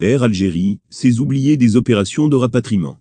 Air Algérie, c'est oublier des opérations de rapatriement.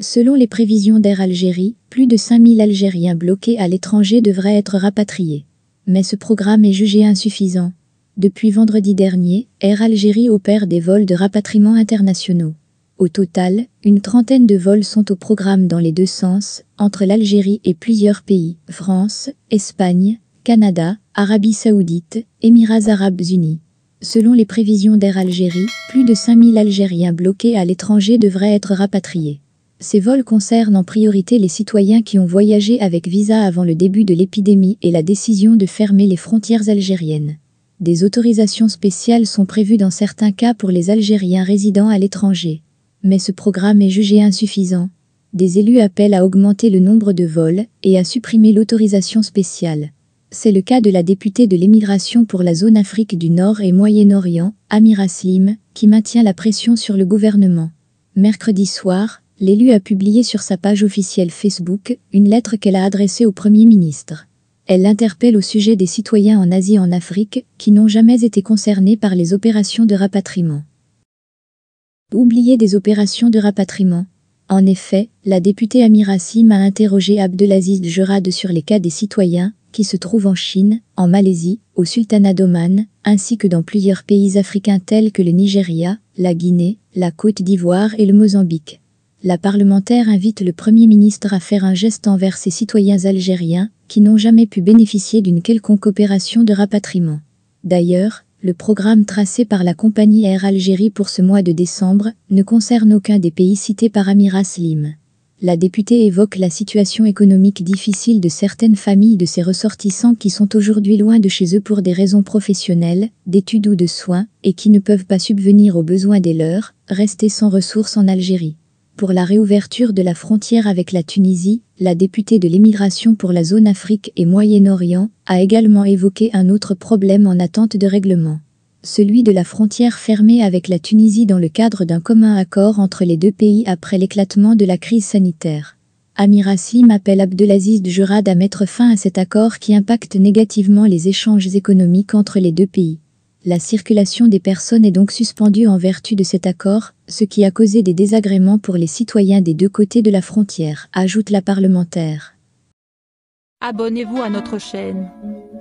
Selon les prévisions d'Air Algérie, plus de 5000 Algériens bloqués à l'étranger devraient être rapatriés. Mais ce programme est jugé insuffisant. Depuis vendredi dernier, Air Algérie opère des vols de rapatriement internationaux. Au total, une trentaine de vols sont au programme dans les deux sens, entre l'Algérie et plusieurs pays, France, Espagne, Canada, Arabie saoudite, Émirats arabes unis. Selon les prévisions d'Air Algérie, plus de 5000 Algériens bloqués à l'étranger devraient être rapatriés. Ces vols concernent en priorité les citoyens qui ont voyagé avec visa avant le début de l'épidémie et la décision de fermer les frontières algériennes. Des autorisations spéciales sont prévues dans certains cas pour les Algériens résidant à l'étranger. Mais ce programme est jugé insuffisant. Des élus appellent à augmenter le nombre de vols et à supprimer l'autorisation spéciale. C'est le cas de la députée de l'émigration pour la zone Afrique du Nord et Moyen-Orient, Amira Slim, qui maintient la pression sur le gouvernement. Mercredi soir, l'élu a publié sur sa page officielle Facebook une lettre qu'elle a adressée au Premier ministre. Elle l'interpelle au sujet des citoyens en Asie et en Afrique qui n'ont jamais été concernés par les opérations de rapatriement. Oublier des opérations de rapatriement. En effet, la députée Amira Slim a interrogé Abdelaziz jurad sur les cas des citoyens qui se trouve en Chine, en Malaisie, au Sultanat d'Oman, ainsi que dans plusieurs pays africains tels que le Nigeria, la Guinée, la Côte d'Ivoire et le Mozambique. La parlementaire invite le Premier ministre à faire un geste envers ses citoyens algériens qui n'ont jamais pu bénéficier d'une quelconque opération de rapatriement. D'ailleurs, le programme tracé par la compagnie Air Algérie pour ce mois de décembre ne concerne aucun des pays cités par Amira Slim la députée évoque la situation économique difficile de certaines familles de ses ressortissants qui sont aujourd'hui loin de chez eux pour des raisons professionnelles, d'études ou de soins, et qui ne peuvent pas subvenir aux besoins des leurs, restés sans ressources en Algérie. Pour la réouverture de la frontière avec la Tunisie, la députée de l'émigration pour la zone Afrique et Moyen-Orient a également évoqué un autre problème en attente de règlement celui de la frontière fermée avec la Tunisie dans le cadre d'un commun accord entre les deux pays après l'éclatement de la crise sanitaire. Amir Assim appelle Abdelaziz Djurad à mettre fin à cet accord qui impacte négativement les échanges économiques entre les deux pays. La circulation des personnes est donc suspendue en vertu de cet accord, ce qui a causé des désagréments pour les citoyens des deux côtés de la frontière, ajoute la parlementaire. Abonnez-vous à notre chaîne